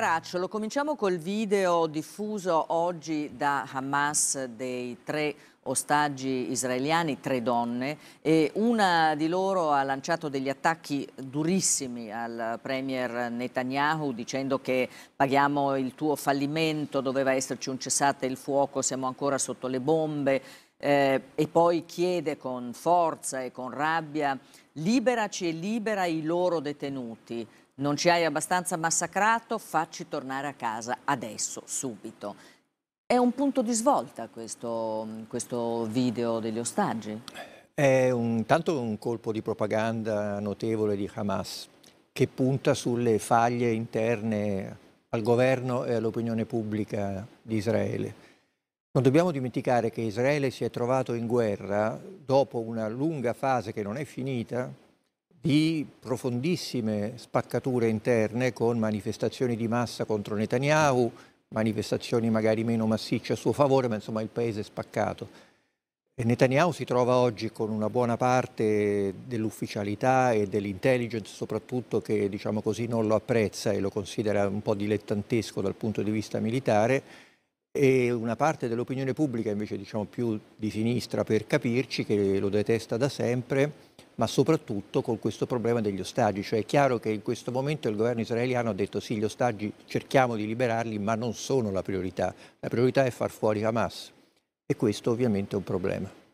Caracciolo, cominciamo col video diffuso oggi da Hamas dei tre ostaggi israeliani, tre donne, e una di loro ha lanciato degli attacchi durissimi al premier Netanyahu dicendo che paghiamo il tuo fallimento, doveva esserci un cessate il fuoco, siamo ancora sotto le bombe, eh, e poi chiede con forza e con rabbia liberaci e libera i loro detenuti. Non ci hai abbastanza massacrato, facci tornare a casa adesso, subito. È un punto di svolta questo, questo video degli ostaggi? È un, tanto un colpo di propaganda notevole di Hamas che punta sulle faglie interne al governo e all'opinione pubblica di Israele. Non dobbiamo dimenticare che Israele si è trovato in guerra dopo una lunga fase che non è finita, di profondissime spaccature interne con manifestazioni di massa contro Netanyahu, manifestazioni magari meno massicce a suo favore, ma insomma il paese è spaccato. E Netanyahu si trova oggi con una buona parte dell'ufficialità e dell'intelligence soprattutto che diciamo così non lo apprezza e lo considera un po' dilettantesco dal punto di vista militare e una parte dell'opinione pubblica invece diciamo più di sinistra per capirci che lo detesta da sempre ma soprattutto con questo problema degli ostaggi. Cioè è chiaro che in questo momento il governo israeliano ha detto sì, gli ostaggi cerchiamo di liberarli, ma non sono la priorità. La priorità è far fuori Hamas e questo ovviamente è un problema.